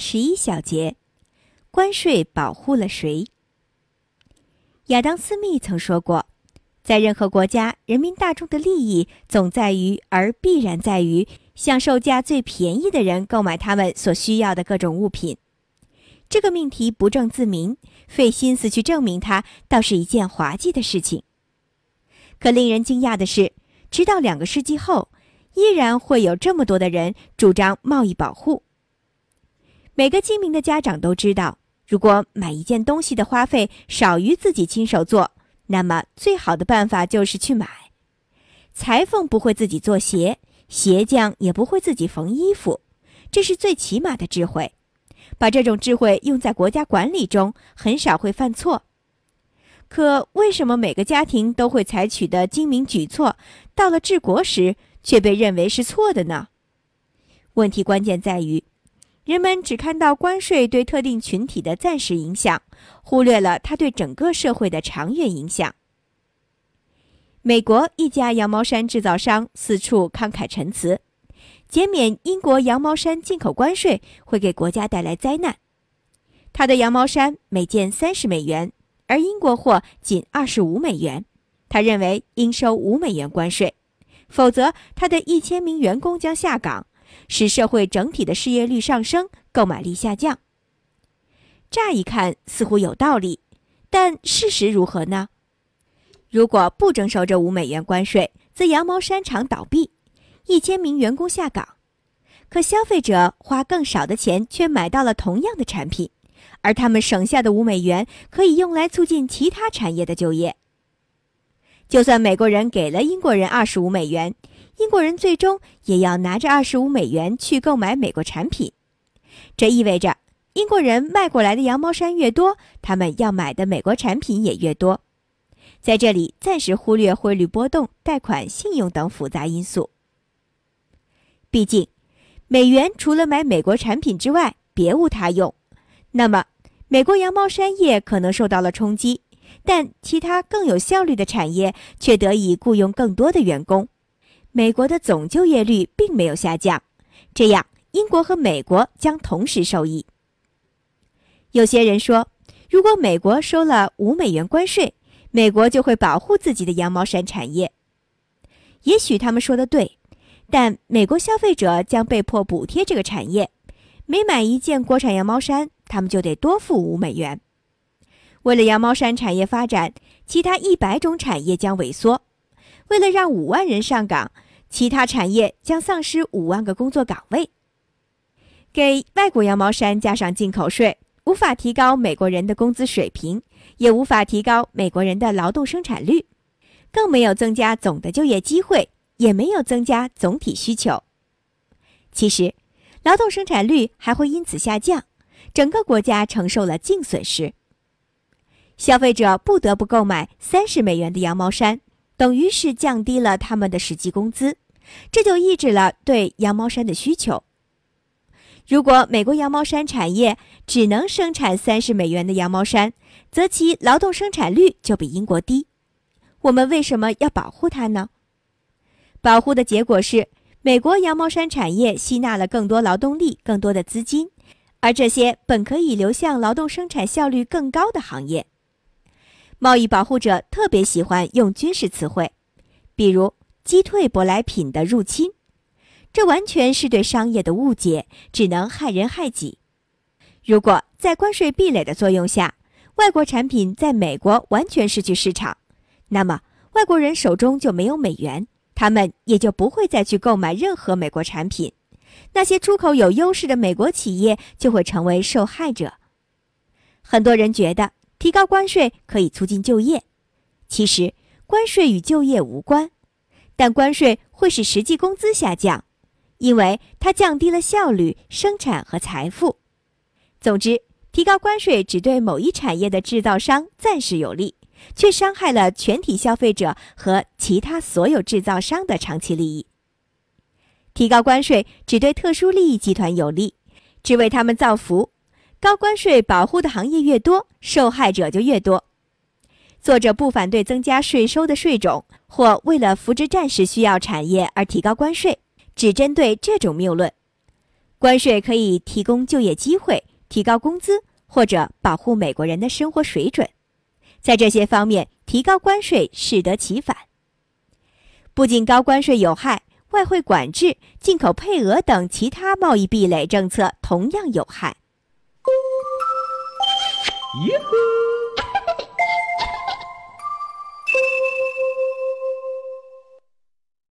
十一小节，关税保护了谁？亚当·斯密曾说过，在任何国家，人民大众的利益总在于，而必然在于向售价最便宜的人购买他们所需要的各种物品。这个命题不证自明，费心思去证明它，倒是一件滑稽的事情。可令人惊讶的是，直到两个世纪后，依然会有这么多的人主张贸易保护。每个精明的家长都知道，如果买一件东西的花费少于自己亲手做，那么最好的办法就是去买。裁缝不会自己做鞋，鞋匠也不会自己缝衣服，这是最起码的智慧。把这种智慧用在国家管理中，很少会犯错。可为什么每个家庭都会采取的精明举措，到了治国时却被认为是错的呢？问题关键在于。人们只看到关税对特定群体的暂时影响，忽略了它对整个社会的长远影响。美国一家羊毛衫制造商四处慷慨陈词，减免英国羊毛衫进口关税会给国家带来灾难。他的羊毛衫每件三十美元，而英国货仅二十五美元。他认为应收五美元关税，否则他的一千名员工将下岗。使社会整体的失业率上升，购买力下降。乍一看似乎有道理，但事实如何呢？如果不征收这五美元关税，则羊毛衫厂倒闭，一千名员工下岗。可消费者花更少的钱却买到了同样的产品，而他们省下的五美元可以用来促进其他产业的就业。就算美国人给了英国人二十五美元。英国人最终也要拿着二十五美元去购买美国产品，这意味着英国人卖过来的羊毛衫越多，他们要买的美国产品也越多。在这里暂时忽略汇率波动、贷款、信用等复杂因素。毕竟，美元除了买美国产品之外别无他用。那么，美国羊毛衫业可能受到了冲击，但其他更有效率的产业却得以雇佣更多的员工。美国的总就业率并没有下降，这样英国和美国将同时受益。有些人说，如果美国收了五美元关税，美国就会保护自己的羊毛衫产业。也许他们说的对，但美国消费者将被迫补贴这个产业，每买一件国产羊毛衫，他们就得多付五美元。为了羊毛衫产业发展，其他一百种产业将萎缩。为了让五万人上岗，其他产业将丧失五万个工作岗位。给外国羊毛衫加上进口税，无法提高美国人的工资水平，也无法提高美国人的劳动生产率，更没有增加总的就业机会，也没有增加总体需求。其实，劳动生产率还会因此下降，整个国家承受了净损失。消费者不得不购买三十美元的羊毛衫。等于是降低了他们的实际工资，这就抑制了对羊毛衫的需求。如果美国羊毛衫产业只能生产三十美元的羊毛衫，则其劳动生产率就比英国低。我们为什么要保护它呢？保护的结果是，美国羊毛衫产业吸纳了更多劳动力、更多的资金，而这些本可以流向劳动生产效率更高的行业。贸易保护者特别喜欢用军事词汇，比如“击退舶来品的入侵”，这完全是对商业的误解，只能害人害己。如果在关税壁垒的作用下，外国产品在美国完全失去市场，那么外国人手中就没有美元，他们也就不会再去购买任何美国产品，那些出口有优势的美国企业就会成为受害者。很多人觉得。提高关税可以促进就业，其实关税与就业无关，但关税会使实际工资下降，因为它降低了效率、生产和财富。总之，提高关税只对某一产业的制造商暂时有利，却伤害了全体消费者和其他所有制造商的长期利益。提高关税只对特殊利益集团有利，只为他们造福。高关税保护的行业越多，受害者就越多。作者不反对增加税收的税种，或为了扶植战时需要产业而提高关税。只针对这种谬论，关税可以提供就业机会、提高工资，或者保护美国人的生活水准。在这些方面，提高关税适得其反。不仅高关税有害，外汇管制、进口配额等其他贸易壁垒政策同样有害。耶！